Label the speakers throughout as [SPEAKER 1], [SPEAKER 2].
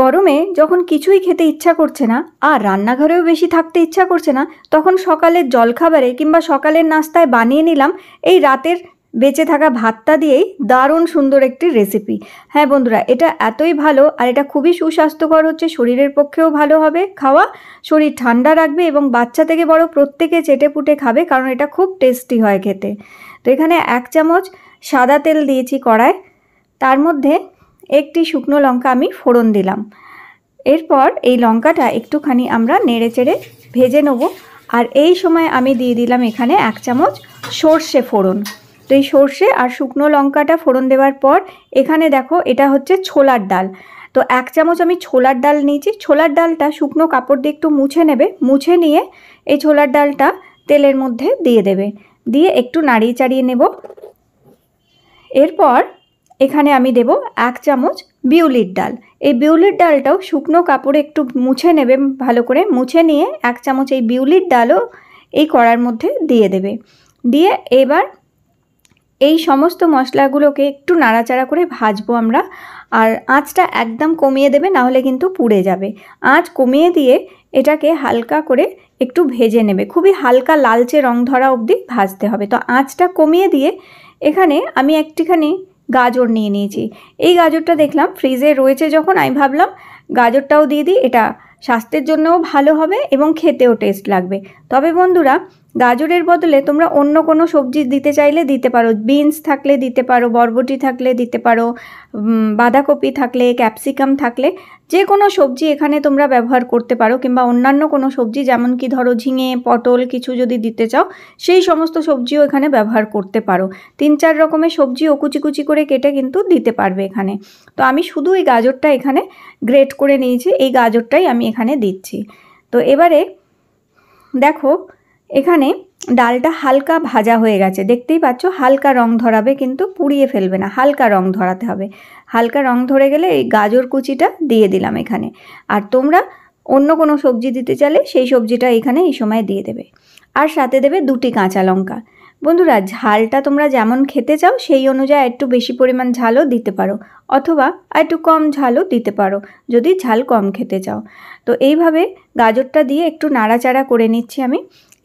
[SPEAKER 1] গরমে যখন কিছুই খেতে ইচ্ছা করছে না আর রান্নাঘরেও বেশি থাকতে ইচ্ছা করছে না তখন সকালের জলখাবারে কিংবা সকালের নাস্তায় বানিয়ে নিলাম এই রাতের বেঁচে থাকা ভাতটা দিয়েই দারুণ সুন্দর একটি রেসিপি হ্যাঁ বন্ধুরা এটা এতই ভালো আর এটা খুবই সুস্বাস্থ্যকর হচ্ছে শরীরের পক্ষেও ভালো হবে খাওয়া শরীর ঠান্ডা রাখবে এবং বাচ্চা থেকে বড় প্রত্যেকে চেটে পুটে খাবে কারণ এটা খুব টেস্টি হয় খেতে তো এখানে এক চামচ সাদা তেল দিয়েছি কড়ায় তার মধ্যে একটি শুকনো লঙ্কা আমি ফোড়ন দিলাম এরপর এই লঙ্কাটা একটুখানি আমরা নেড়ে চেড়ে ভেজে নেব আর এই সময় আমি দিয়ে দিলাম এখানে এক চামচ সর্ষে ফোড়ন তো এই সর্ষে আর শুকনো লঙ্কাটা ফোড়ন দেওয়ার পর এখানে দেখো এটা হচ্ছে ছোলার ডাল তো এক চামচ আমি ছোলার ডাল নিয়েছি ছোলার ডালটা শুকনো কাপড় দিয়ে একটু মুছে নেবে মুছে নিয়ে এই ছোলার ডালটা তেলের মধ্যে দিয়ে দেবে দিয়ে একটু নাড়িয়ে চাড়িয়ে নেব এরপর এখানে আমি দেব এক চামচ বিউলির ডাল এই বিউলির ডালটাও শুকনো কাপড়ে একটু মুছে নেবে ভালো করে মুছে নিয়ে এক চামচ এই বিউলির ডালও এই কড়ার মধ্যে দিয়ে দেবে দিয়ে এবার এই সমস্ত মশলাগুলোকে একটু নাড়াচাড়া করে ভাজবো আমরা আর আঁচটা একদম কমিয়ে দেবে নাহলে কিন্তু পুড়ে যাবে আঁচ কমিয়ে দিয়ে এটাকে হালকা করে একটু ভেজে নেবে খুবই হালকা লালচে রং ধরা অবধি ভাজতে হবে তো আঁচটা কমিয়ে দিয়ে এখানে আমি একটিখানি গাজর নিয়ে নিয়েছি এই গাজরটা দেখলাম ফ্রিজে রয়েছে যখন আমি ভাবলাম গাজরটাও দিয়ে দিই এটা স্বাস্থ্যের জন্যও ভালো হবে এবং খেতেও টেস্ট লাগবে তবে বন্ধুরা গাজরের বদলে তোমরা অন্য কোনো সবজি দিতে চাইলে দিতে পারো বিনস থাকলে দিতে পারো বরবটি থাকলে দিতে পারো বাঁধাকপি থাকলে ক্যাপসিকাম থাকলে যে কোনো সবজি এখানে তোমরা ব্যবহার করতে পারো কিংবা অন্যান্য কোনো সবজি যেমন কি ধরো ঝিঙে পটল কিছু যদি দিতে চাও সেই সমস্ত সবজিও এখানে ব্যবহার করতে পারো তিন চার রকমের সবজি ও কুচি কুচি করে কেটে কিন্তু দিতে পারবে এখানে তো আমি শুধু এই গাজরটা এখানে গ্রেট করে নিয়েছি এই গাজরটাই আমি এখানে দিচ্ছি তো এবারে দেখো এখানে ডালটা হালকা ভাজা হয়ে গেছে দেখতেই পাচ্ছ হালকা রং ধরাবে কিন্তু পুড়িয়ে ফেলবে না হালকা রং ধরাতে হবে হালকা রং ধরে গেলে এই গাজর কুচিটা দিয়ে দিলাম এখানে আর তোমরা অন্য কোনো সবজি দিতে চাইলে সেই সবজিটা এখানে এই সময় দিয়ে দেবে আর সাথে দেবে দুটি কাঁচা লঙ্কা বন্ধুরা ঝালটা তোমরা যেমন খেতে চাও সেই অনুযায়ী একটু বেশি পরিমাণ ঝালও দিতে পারো অথবা একটু কম ঝালও দিতে পারো যদি ঝাল কম খেতে চাও তো এইভাবে গাজরটা দিয়ে একটু নাড়াচাড়া করে নিচ্ছি আমি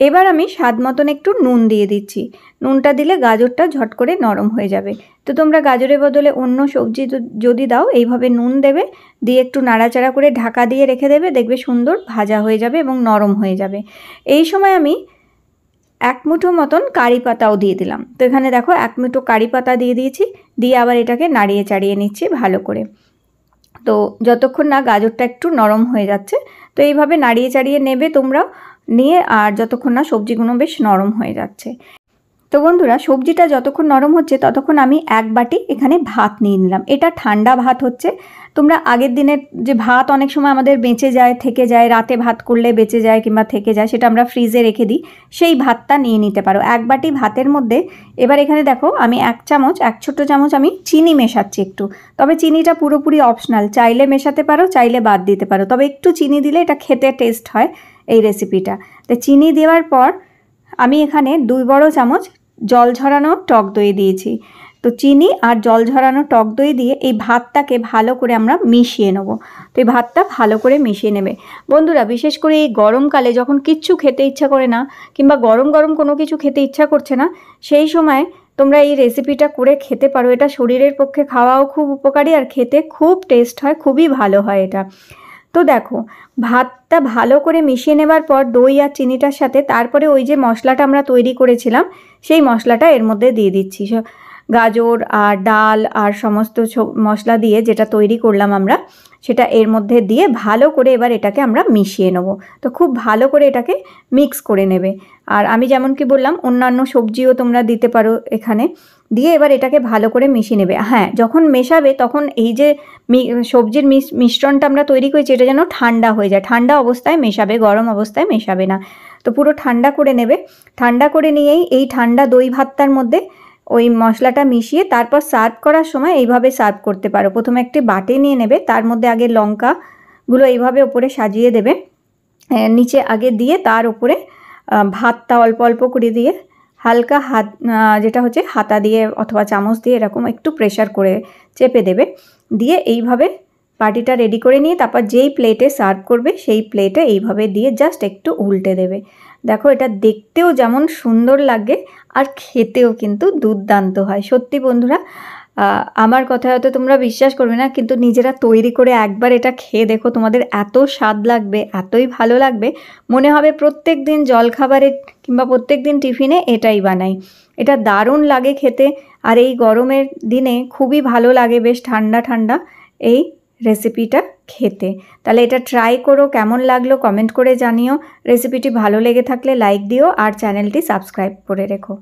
[SPEAKER 1] এবার আমি স্বাদ মতন একটু নুন দিয়ে দিচ্ছি নুনটা দিলে গাজরটা ঝট করে নরম হয়ে যাবে তো তোমরা গাজরের বদলে অন্য সবজি যদি দাও এইভাবে নুন দেবে দিয়ে একটু নাড়াচাড়া করে ঢাকা দিয়ে রেখে দেবে দেখবে সুন্দর ভাজা হয়ে যাবে এবং নরম হয়ে যাবে এই সময় আমি এক মুঠো মতন কারি পাতাও দিয়ে দিলাম তো এখানে দেখো এক মুঠো কারি পাতা দিয়ে দিয়েছি দিয়ে আবার এটাকে নাড়িয়ে চাড়িয়ে নিচ্ছি ভালো করে তো যতক্ষণ না গাজরটা একটু নরম হয়ে যাচ্ছে তো এইভাবে নাড়িয়ে চাড়িয়ে নেবে তোমরা নিয়ে আর যতক্ষণ না সবজিগুলো বেশ নরম হয়ে যাচ্ছে তো বন্ধুরা সবজিটা যতক্ষণ নরম হচ্ছে ততক্ষণ আমি এক বাটি এখানে ভাত নিয়ে নিলাম এটা ঠান্ডা ভাত হচ্ছে তোমরা আগের দিনের যে ভাত অনেক সময় আমাদের বেঁচে যায় থেকে যায় রাতে ভাত করলে বেঁচে যায় কিংবা থেকে যায় সেটা আমরা ফ্রিজে রেখে দিই সেই ভাতটা নিয়ে নিতে পারো এক বাটি ভাতের মধ্যে এবার এখানে দেখো আমি এক চামচ এক ছোট চামচ আমি চিনি মেশাচ্ছি একটু তবে চিনিটা পুরোপুরি অপশনাল চাইলে মেশাতে পারো চাইলে বাদ দিতে পারো তবে একটু চিনি দিলে এটা খেতে টেস্ট হয় এই রেসিপিটা তো চিনি দেওয়ার পর আমি এখানে দুই বড় চামচ জল ঝরানো টক দই দিয়েছি তো চিনি আর জল ঝরানো টক দই দিয়ে এই ভাতটাকে ভালো করে আমরা মিশিয়ে নেব তো এই ভাতটা ভালো করে মিশিয়ে নেবে বন্ধুরা বিশেষ করে এই গরমকালে যখন কিচ্ছু খেতে ইচ্ছা করে না কিংবা গরম গরম কোনো কিছু খেতে ইচ্ছা করছে না সেই সময় তোমরা এই রেসিপিটা করে খেতে পারো এটা শরীরের পক্ষে খাওয়াও খুব উপকারী আর খেতে খুব টেস্ট হয় খুবই ভালো হয় এটা তো দেখো ভাতটা ভালো করে মিশিয়ে নেবার পর দই আর চিনিটার সাথে তারপরে ওই যে মশলাটা আমরা তৈরি করেছিলাম সেই মশলাটা এর মধ্যে দিয়ে দিচ্ছি গাজর আর ডাল আর সমস্ত মশলা দিয়ে যেটা তৈরি করলাম আমরা সেটা এর মধ্যে দিয়ে ভালো করে এবার এটাকে আমরা মিশিয়ে নেব তো খুব ভালো করে এটাকে মিক্স করে নেবে আর আমি যেমন কি বললাম অন্যান্য সবজিও তোমরা দিতে পারো এখানে দিয়ে এবার এটাকে ভালো করে মিশিয়ে নেবে হ্যাঁ যখন মেশাবে তখন এই যে সবজির মিশ্রণটা আমরা তৈরি করেছি এটা যেন ঠান্ডা হয়ে যায় ঠান্ডা অবস্থায় মেশাবে গরম অবস্থায় মেশাবে না তো পুরো ঠান্ডা করে নেবে ঠান্ডা করে নিয়েই এই ঠান্ডা দই ভাতটার মধ্যে ওই মশলাটা মিশিয়ে তারপর সার্ভ করার সময় এইভাবে সার্ভ করতে পারো প্রথমে একটি বাটে নিয়ে নেবে তার মধ্যে আগে লঙ্কাগুলো এইভাবে ওপরে সাজিয়ে দেবে নিচে আগে দিয়ে তার উপরে ভাতটা অল্প অল্প করে দিয়ে হালকা হাত যেটা হচ্ছে হাতা দিয়ে অথবা চামচ দিয়ে এরকম একটু প্রেশার করে চেপে দেবে দিয়ে এইভাবে পার্টিটা রেডি করে নিয়ে তারপর যেই প্লেটে সার্ভ করবে সেই প্লেটে এইভাবে দিয়ে জাস্ট একটু উল্টে দেবে দেখো এটা দেখতেও যেমন সুন্দর লাগে আর খেতেও কিন্তু দুর্দান্ত হয় সত্যি বন্ধুরা আমার কথা হয়তো তোমরা বিশ্বাস করবে না কিন্তু নিজেরা তৈরি করে একবার এটা খেয়ে দেখো তোমাদের এত স্বাদ লাগবে এতই ভালো লাগবে মনে হবে প্রত্যেক দিন জলখাবারে কিংবা প্রত্যেক দিন টিফিনে এটাই বানাই এটা দারুণ লাগে খেতে আর এই গরমের দিনে খুবই ভালো লাগে বেশ ঠান্ডা ঠান্ডা এই রেসিপিটা খেতে তাহলে এটা ট্রাই করো কেমন লাগলো কমেন্ট করে জানিও রেসিপিটি ভালো লেগে থাকলে লাইক দিও আর চ্যানেলটি সাবস্ক্রাইব করে রেখো